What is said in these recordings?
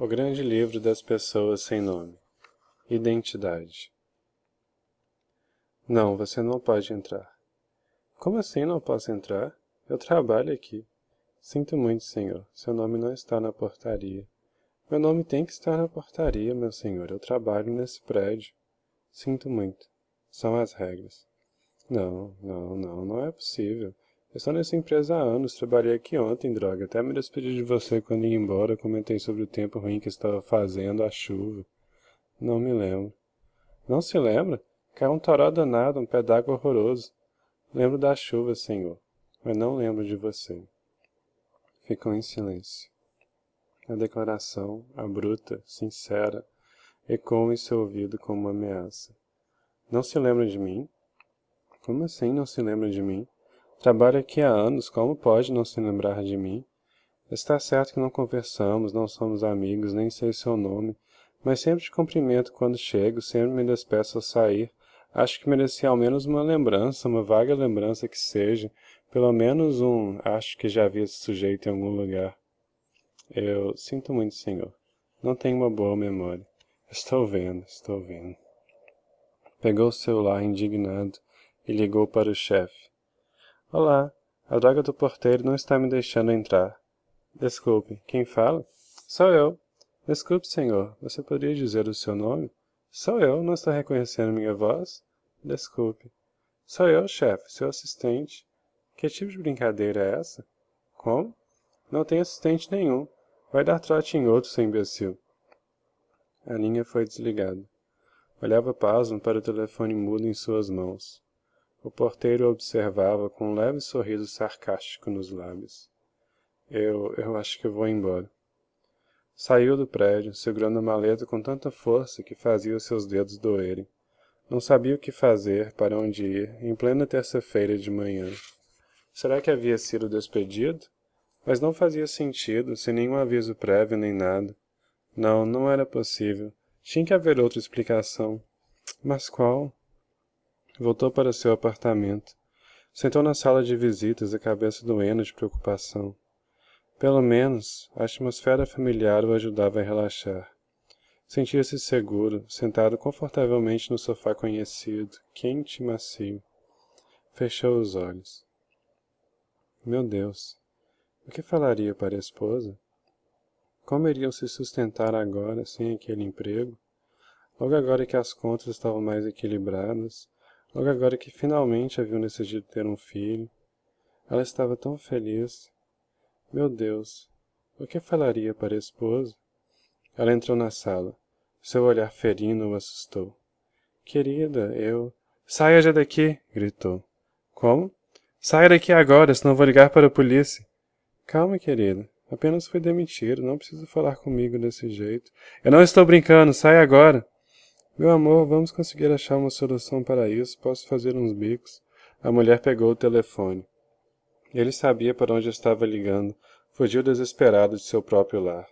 O grande livro das pessoas sem nome. Identidade. Não, você não pode entrar. Como assim não posso entrar? Eu trabalho aqui. Sinto muito, senhor. Seu nome não está na portaria. Meu nome tem que estar na portaria, meu senhor. Eu trabalho nesse prédio. Sinto muito. São as regras. Não, não, não, não é possível. Eu estou nessa empresa há anos, trabalhei aqui ontem, droga. Até me despedi de você quando ia embora, comentei sobre o tempo ruim que estava fazendo, a chuva. Não me lembro. Não se lembra? Caiu um toró danado, um pé d'água horroroso. Lembro da chuva, senhor, mas não lembro de você. Ficou em silêncio. A declaração, abrupta, sincera, ecoou em seu ouvido como uma ameaça. Não se lembra de mim? Como assim não se lembra de mim? Trabalho aqui há anos, como pode não se lembrar de mim? Está certo que não conversamos, não somos amigos, nem sei seu nome, mas sempre te cumprimento quando chego, sempre me despeço ao sair. Acho que merecia ao menos uma lembrança, uma vaga lembrança que seja, pelo menos um acho que já vi esse sujeito em algum lugar. Eu sinto muito, senhor. Não tenho uma boa memória. Estou vendo, estou vendo. Pegou o celular indignado e ligou para o chefe olá a droga do porteiro não está me deixando entrar desculpe quem fala sou eu desculpe senhor você poderia dizer o seu nome sou eu não está reconhecendo minha voz desculpe sou eu chefe seu assistente que tipo de brincadeira é essa como não tem assistente nenhum vai dar trote em outro seu imbecil a linha foi desligada olhava pasmo para o telefone mudo em suas mãos o porteiro observava com um leve sorriso sarcástico nos lábios eu eu acho que vou embora saiu do prédio segurando a maleta com tanta força que fazia os seus dedos doerem não sabia o que fazer para onde ir em plena terça-feira de manhã será que havia sido despedido mas não fazia sentido sem nenhum aviso prévio nem nada não não era possível tinha que haver outra explicação mas qual Voltou para seu apartamento. Sentou na sala de visitas, a cabeça doendo de preocupação. Pelo menos, a atmosfera familiar o ajudava a relaxar. Sentia-se seguro, sentado confortavelmente no sofá conhecido, quente e macio. Fechou os olhos. Meu Deus, o que falaria para a esposa? Como iriam se sustentar agora sem aquele emprego? Logo agora que as contas estavam mais equilibradas, Logo agora que finalmente haviam decidido ter um filho, ela estava tão feliz. Meu Deus, o que falaria para a esposa? Ela entrou na sala. Seu olhar ferino o assustou. Querida, eu. Saia já daqui! gritou. Como? Saia daqui agora, senão vou ligar para a polícia. Calma, querida. Apenas fui demitido. Não precisa falar comigo desse jeito. Eu não estou brincando. Saia agora. Meu amor, vamos conseguir achar uma solução para isso. Posso fazer uns bicos. A mulher pegou o telefone. Ele sabia para onde estava ligando. Fugiu desesperado de seu próprio lar.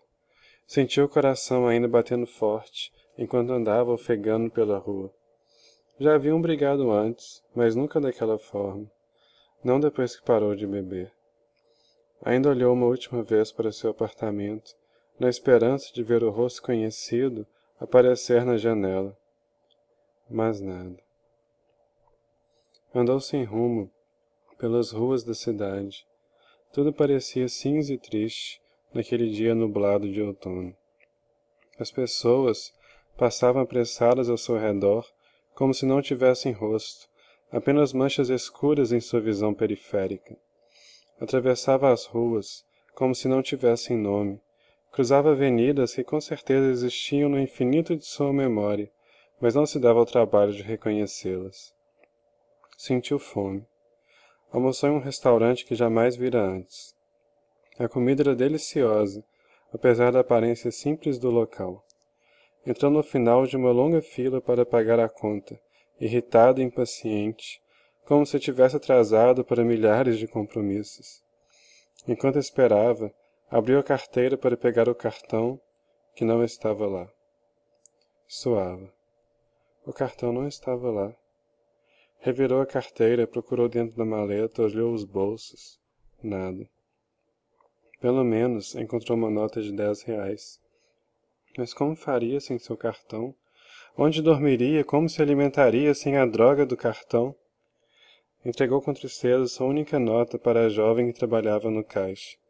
Sentiu o coração ainda batendo forte enquanto andava ofegando pela rua. Já haviam brigado antes, mas nunca daquela forma. Não depois que parou de beber. Ainda olhou uma última vez para seu apartamento, na esperança de ver o rosto conhecido aparecer na janela, mas nada. Andou sem rumo pelas ruas da cidade. Tudo parecia cinza e triste naquele dia nublado de outono. As pessoas passavam apressadas ao seu redor, como se não tivessem rosto, apenas manchas escuras em sua visão periférica. Atravessava as ruas, como se não tivessem nome, cruzava avenidas que com certeza existiam no infinito de sua memória mas não se dava ao trabalho de reconhecê las sentiu fome almoçou em um restaurante que jamais vira antes a comida era deliciosa apesar da aparência simples do local entrou no final de uma longa fila para pagar a conta irritado e impaciente como se tivesse atrasado para milhares de compromissos enquanto esperava abriu a carteira para pegar o cartão que não estava lá soava o cartão não estava lá revirou a carteira procurou dentro da maleta olhou os bolsos nada pelo menos encontrou uma nota de dez reais mas como faria sem seu cartão onde dormiria como se alimentaria sem a droga do cartão entregou com tristeza sua única nota para a jovem que trabalhava no caixa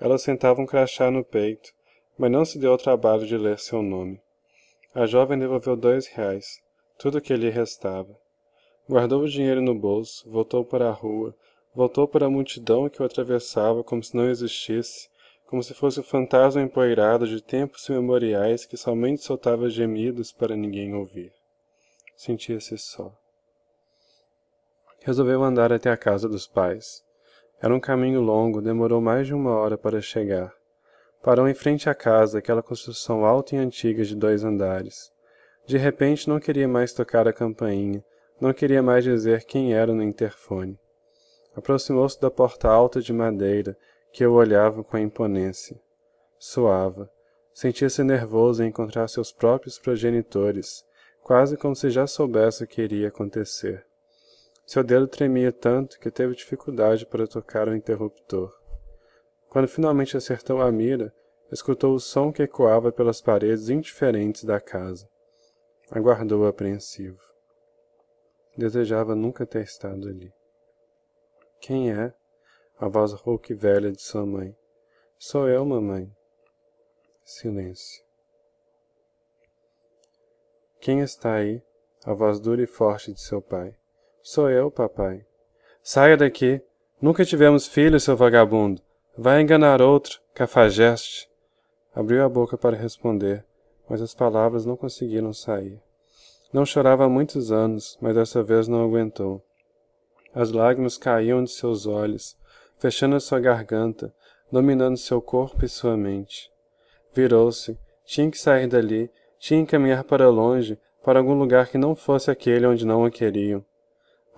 ela sentava um crachá no peito, mas não se deu ao trabalho de ler seu nome. A jovem devolveu dois reais, tudo o que lhe restava. Guardou o dinheiro no bolso, voltou para a rua, voltou para a multidão que o atravessava como se não existisse, como se fosse o fantasma empoeirado de tempos imemoriais que somente soltava gemidos para ninguém ouvir. Sentia-se só. Resolveu andar até a casa dos pais era um caminho longo demorou mais de uma hora para chegar parou em frente à casa aquela construção alta e antiga de dois andares de repente não queria mais tocar a campainha não queria mais dizer quem era no interfone aproximou-se da porta alta de madeira que eu olhava com imponência suava sentia-se nervoso em encontrar seus próprios progenitores quase como se já soubesse o que iria acontecer seu dedo tremia tanto que teve dificuldade para tocar o interruptor. Quando finalmente acertou a mira, escutou o som que ecoava pelas paredes indiferentes da casa. Aguardou apreensivo. Desejava nunca ter estado ali. Quem é? A voz rouca e velha de sua mãe. Sou eu, mamãe. Silêncio. Quem está aí? A voz dura e forte de seu pai. Sou eu, papai. Saia daqui. Nunca tivemos filho, seu vagabundo. Vai enganar outro, cafajeste. Abriu a boca para responder, mas as palavras não conseguiram sair. Não chorava há muitos anos, mas dessa vez não aguentou. As lágrimas caíam de seus olhos, fechando sua garganta, dominando seu corpo e sua mente. Virou-se, tinha que sair dali, tinha que caminhar para longe, para algum lugar que não fosse aquele onde não a queriam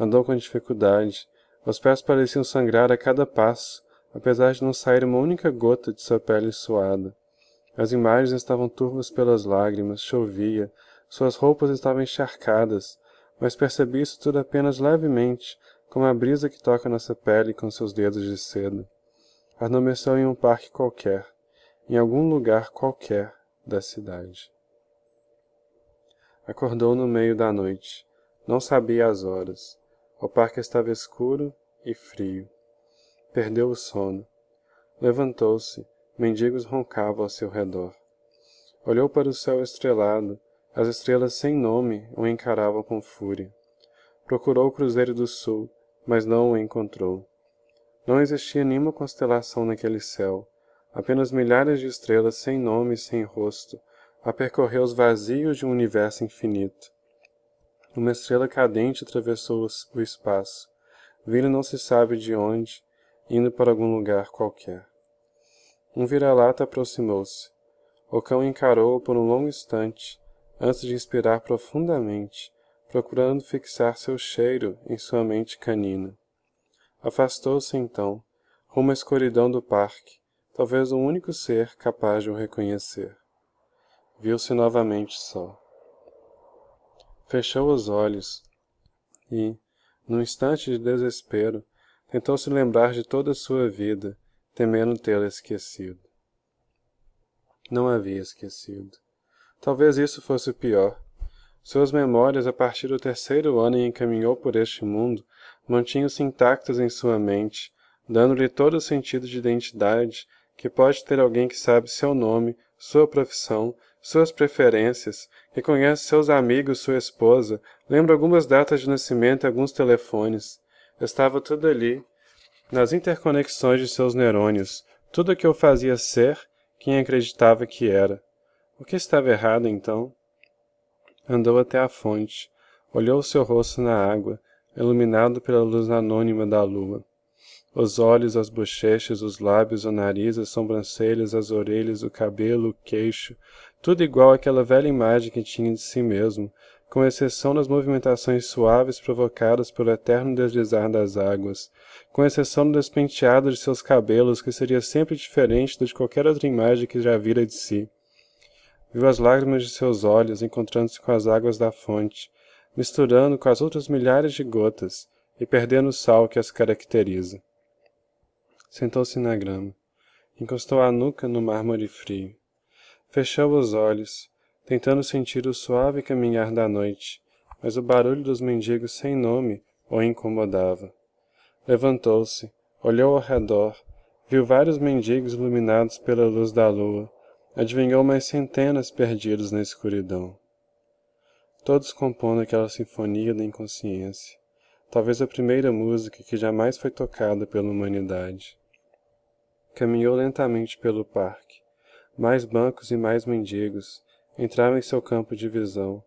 andou com dificuldade, os pés pareciam sangrar a cada passo, apesar de não sair uma única gota de sua pele suada. As imagens estavam turvas pelas lágrimas, chovia, suas roupas estavam encharcadas, mas percebi isso tudo apenas levemente, como a brisa que toca nossa pele com seus dedos de seda. Adormeceu em um parque qualquer, em algum lugar qualquer da cidade. Acordou no meio da noite. Não sabia as horas o parque estava escuro e frio perdeu o sono levantou-se mendigos roncavam ao seu redor olhou para o céu estrelado as estrelas sem nome o encaravam com fúria procurou o cruzeiro do sul mas não o encontrou não existia nenhuma constelação naquele céu apenas milhares de estrelas sem nome e sem rosto a percorrer os vazios de um universo infinito uma estrela cadente atravessou o espaço. Veio não se sabe de onde, indo para algum lugar qualquer. Um vira-lata aproximou-se. O cão encarou-o por um longo instante, antes de inspirar profundamente, procurando fixar seu cheiro em sua mente canina. Afastou-se então, rumo à escuridão do parque, talvez o único ser capaz de o reconhecer. Viu-se novamente só fechou os olhos e, num instante de desespero, tentou se lembrar de toda a sua vida, temendo tê-la esquecido. Não havia esquecido. Talvez isso fosse o pior. Suas memórias, a partir do terceiro ano em que caminhou por este mundo, mantinham-se intactas em sua mente, dando-lhe todo o sentido de identidade que pode ter alguém que sabe seu nome, sua profissão, suas preferências Reconhece seus amigos, sua esposa, lembra algumas datas de nascimento e alguns telefones. Estava tudo ali, nas interconexões de seus neurônios, tudo o que eu fazia ser quem acreditava que era. O que estava errado então? Andou até a fonte, olhou o seu rosto na água, iluminado pela luz anônima da lua. Os olhos, as bochechas, os lábios, o nariz, as sobrancelhas, as orelhas, o cabelo, o queixo, tudo igual àquela velha imagem que tinha de si mesmo com exceção das movimentações suaves provocadas pelo eterno deslizar das águas com exceção do despenteado de seus cabelos que seria sempre diferente do de qualquer outra imagem que já vira de si viu as lágrimas de seus olhos encontrando-se com as águas da fonte misturando com as outras milhares de gotas e perdendo o sal que as caracteriza sentou-se na grama encostou a nuca no mármore frio fechou os olhos tentando sentir o suave caminhar da noite mas o barulho dos mendigos sem nome o incomodava levantou-se olhou ao redor viu vários mendigos iluminados pela luz da lua adivinhou mais centenas perdidos na escuridão todos compondo aquela sinfonia da inconsciência talvez a primeira música que jamais foi tocada pela humanidade caminhou lentamente pelo parque mais bancos e mais mendigos entravam em seu campo de visão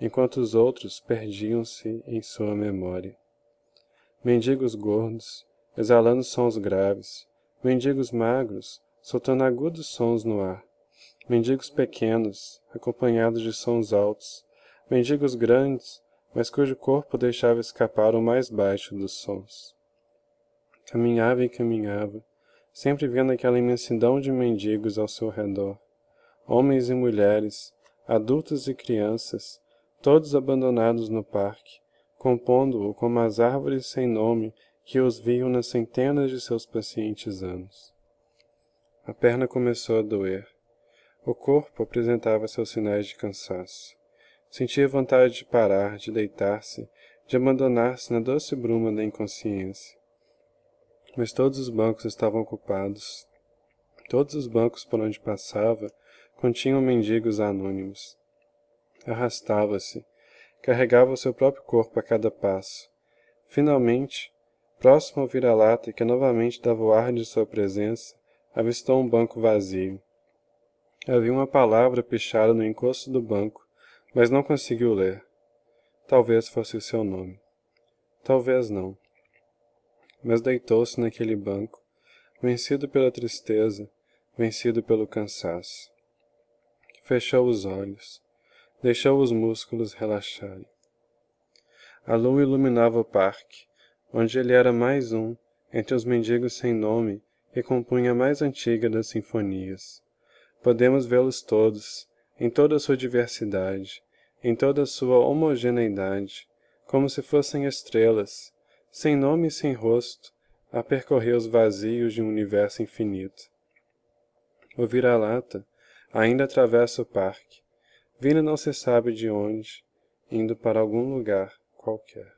enquanto os outros perdiam-se em sua memória mendigos gordos exalando sons graves mendigos magros soltando agudos sons no ar mendigos pequenos acompanhados de sons altos mendigos grandes mas cujo corpo deixava escapar o mais baixo dos sons caminhava e caminhava sempre vendo aquela imensidão de mendigos ao seu redor, homens e mulheres, adultos e crianças, todos abandonados no parque, compondo-o como as árvores sem nome que os viam nas centenas de seus pacientes anos. A perna começou a doer. O corpo apresentava seus sinais de cansaço. Sentia vontade de parar, de deitar-se, de abandonar-se na doce bruma da inconsciência. Mas todos os bancos estavam ocupados. Todos os bancos por onde passava continham mendigos anônimos. Arrastava-se, carregava o seu próprio corpo a cada passo. Finalmente, próximo ao vira-lata que novamente dava o ar de sua presença, avistou um banco vazio. Havia uma palavra pichada no encosto do banco, mas não conseguiu ler. Talvez fosse o seu nome. Talvez não mas deitou-se naquele banco, vencido pela tristeza, vencido pelo cansaço. Fechou os olhos, deixou os músculos relaxarem. A lua iluminava o parque, onde ele era mais um entre os mendigos sem nome que compunha a mais antiga das sinfonias. Podemos vê-los todos, em toda a sua diversidade, em toda a sua homogeneidade, como se fossem estrelas, sem nome e sem rosto, a percorrer os vazios de um universo infinito. O vira-lata ainda atravessa o parque, vindo não se sabe de onde, indo para algum lugar qualquer.